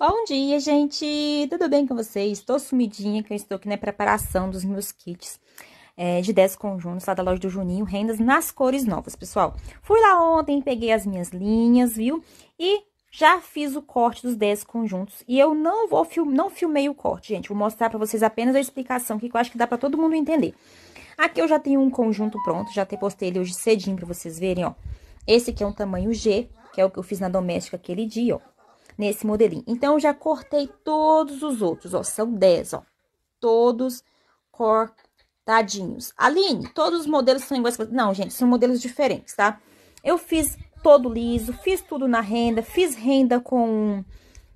Bom dia, gente! Tudo bem com vocês? Estou sumidinha, que eu estou aqui na preparação dos meus kits é, de 10 conjuntos lá da loja do Juninho, rendas nas cores novas, pessoal. Fui lá ontem, peguei as minhas linhas, viu? E já fiz o corte dos 10 conjuntos e eu não vou film... não filmei o corte, gente. Vou mostrar para vocês apenas a explicação aqui, que eu acho que dá para todo mundo entender. Aqui eu já tenho um conjunto pronto, já até postei ele hoje cedinho para vocês verem, ó. Esse aqui é um tamanho G, que é o que eu fiz na doméstica aquele dia, ó nesse modelinho. Então, eu já cortei todos os outros, ó, são 10, ó, todos cortadinhos. Aline, todos os modelos são iguais? Não, gente, são modelos diferentes, tá? Eu fiz todo liso, fiz tudo na renda, fiz renda com,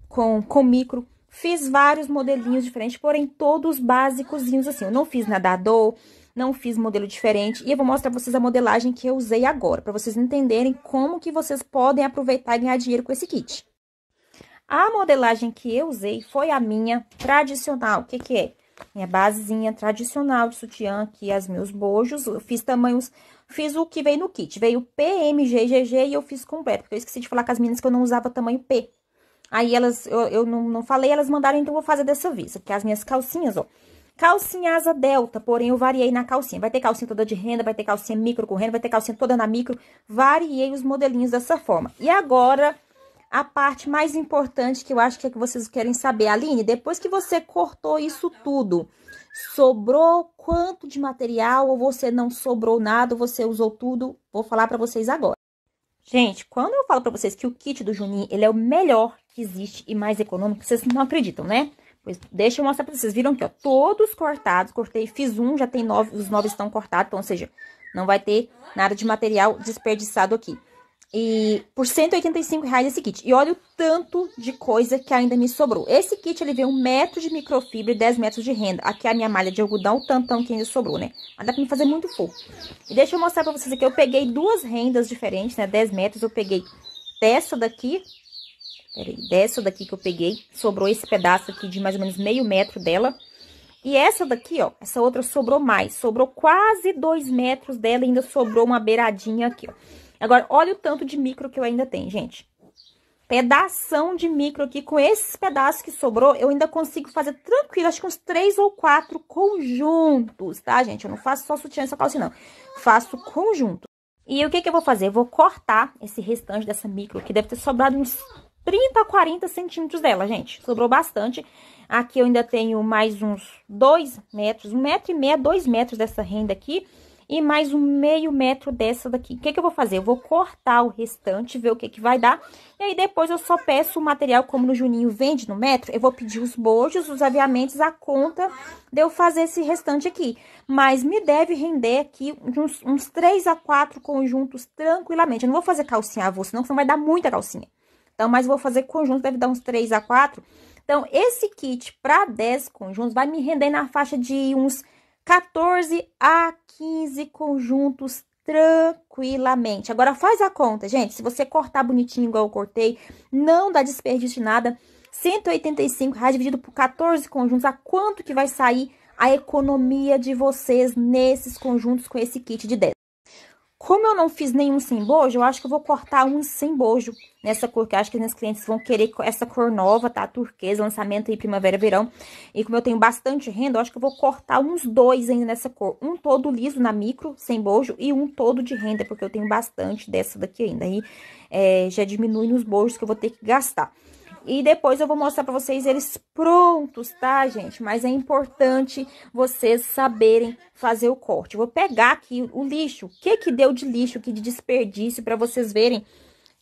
com, com micro, fiz vários modelinhos diferentes, porém todos básicozinhos assim. Eu não fiz nadador, não fiz modelo diferente, e eu vou mostrar pra vocês a modelagem que eu usei agora, para vocês entenderem como que vocês podem aproveitar e ganhar dinheiro com esse kit. A modelagem que eu usei foi a minha tradicional. O que que é? Minha basezinha tradicional de sutiã aqui, é as meus bojos. Eu fiz tamanhos, fiz o que veio no kit. Veio PMG, GG e eu fiz completo. Porque eu esqueci de falar com as meninas que eu não usava tamanho P. Aí elas, eu, eu não, não falei, elas mandaram, então eu vou fazer dessa vez. Porque as minhas calcinhas, ó. Calcinha asa delta, porém eu variei na calcinha. Vai ter calcinha toda de renda, vai ter calcinha micro com renda, vai ter calcinha toda na micro. Variei os modelinhos dessa forma. E agora a parte mais importante que eu acho que é que vocês querem saber. Aline, depois que você cortou isso tudo, sobrou quanto de material ou você não sobrou nada, você usou tudo? Vou falar para vocês agora. Gente, quando eu falo para vocês que o kit do Juninho, ele é o melhor que existe e mais econômico, vocês não acreditam, né? Pois deixa eu mostrar pra vocês. Viram que, ó, todos cortados. Cortei, fiz um, já tem nove, os nove estão cortados. Então, ou seja, não vai ter nada de material desperdiçado aqui. E por 185 reais esse kit. E olha o tanto de coisa que ainda me sobrou. Esse kit, ele veio um metro de microfibra e 10 metros de renda. Aqui é a minha malha de algodão, o tantão que ainda sobrou, né? Mas dá pra me fazer muito fofo. E deixa eu mostrar pra vocês aqui. Eu peguei duas rendas diferentes, né? 10 metros, eu peguei dessa daqui. Peraí, dessa daqui que eu peguei. Sobrou esse pedaço aqui de mais ou menos meio metro dela. E essa daqui, ó, essa outra sobrou mais. Sobrou quase 2 metros dela, ainda sobrou uma beiradinha aqui, ó. Agora, olha o tanto de micro que eu ainda tenho, gente. Pedação de micro aqui, com esses pedaços que sobrou, eu ainda consigo fazer tranquilo, acho que uns três ou quatro conjuntos, tá, gente? Eu não faço só sutiã e só calcinha, não. Faço conjunto. E o que que eu vou fazer? Eu vou cortar esse restante dessa micro, que deve ter sobrado uns 30 a 40 centímetros dela, gente. Sobrou bastante. Aqui eu ainda tenho mais uns dois metros, um metro e meio, dois metros dessa renda aqui e mais um meio metro dessa daqui. O que, que eu vou fazer? Eu vou cortar o restante, ver o que, que vai dar. E aí, depois eu só peço o material, como no Juninho vende no metro, eu vou pedir os bojos, os aviamentos, a conta de eu fazer esse restante aqui. Mas me deve render aqui uns, uns 3 a 4 conjuntos tranquilamente. Eu não vou fazer calcinha avô, senão, senão vai dar muita calcinha. Então, mas vou fazer conjunto, deve dar uns 3 a 4. Então, esse kit para 10 conjuntos vai me render na faixa de uns 14 a 15 conjuntos tranquilamente. Agora faz a conta, gente. Se você cortar bonitinho igual eu cortei, não dá desperdício de nada. 185 reais dividido por 14 conjuntos, a quanto que vai sair a economia de vocês nesses conjuntos com esse kit de 10? Como eu não fiz nenhum sem bojo, eu acho que eu vou cortar um sem bojo nessa cor, que eu acho que minhas clientes vão querer essa cor nova, tá? Turquesa, lançamento aí, primavera, verão. E como eu tenho bastante renda, eu acho que eu vou cortar uns dois ainda nessa cor. Um todo liso na micro, sem bojo, e um todo de renda, porque eu tenho bastante dessa daqui ainda. Aí, é, já diminui nos bojos que eu vou ter que gastar. E depois eu vou mostrar pra vocês eles prontos, tá, gente? Mas é importante vocês saberem fazer o corte. Eu vou pegar aqui o lixo, o que que deu de lixo, que de desperdício, pra vocês verem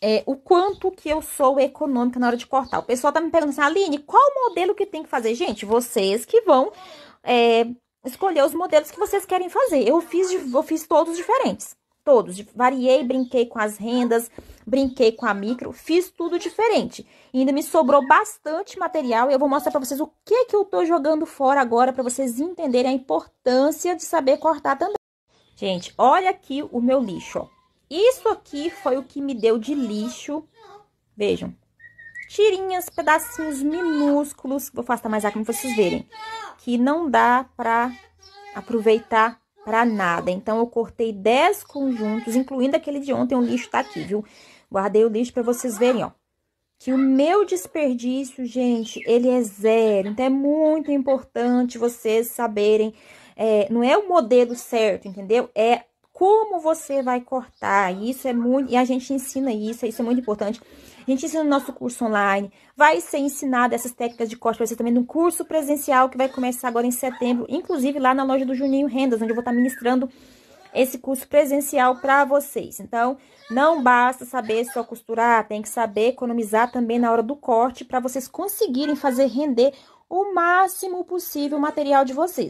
é, o quanto que eu sou econômica na hora de cortar. O pessoal tá me perguntando assim, Aline, qual modelo que tem que fazer? Gente, vocês que vão é, escolher os modelos que vocês querem fazer. Eu fiz, eu fiz todos diferentes todos. Variei, brinquei com as rendas, brinquei com a micro, fiz tudo diferente. E ainda me sobrou bastante material e eu vou mostrar para vocês o que que eu tô jogando fora agora para vocês entenderem a importância de saber cortar também. Gente, olha aqui o meu lixo, ó. Isso aqui foi o que me deu de lixo. Vejam. Tirinhas, pedacinhos minúsculos. Vou afastar mais aqui para vocês verem. Que não dá para aproveitar para nada. Então, eu cortei 10 conjuntos, incluindo aquele de ontem, o lixo tá aqui, viu? Guardei o lixo para vocês verem, ó. Que o meu desperdício, gente, ele é zero. Então, é muito importante vocês saberem. É, não é o modelo certo, entendeu? É como você vai cortar. Isso é muito, e a gente ensina isso, isso é muito importante. A gente ensina no nosso curso online. Vai ser ensinado essas técnicas de corte para você também no curso presencial que vai começar agora em setembro, inclusive lá na loja do Juninho Rendas, onde eu vou estar ministrando esse curso presencial para vocês. Então, não basta saber só costurar, tem que saber economizar também na hora do corte para vocês conseguirem fazer render o máximo possível o material de vocês.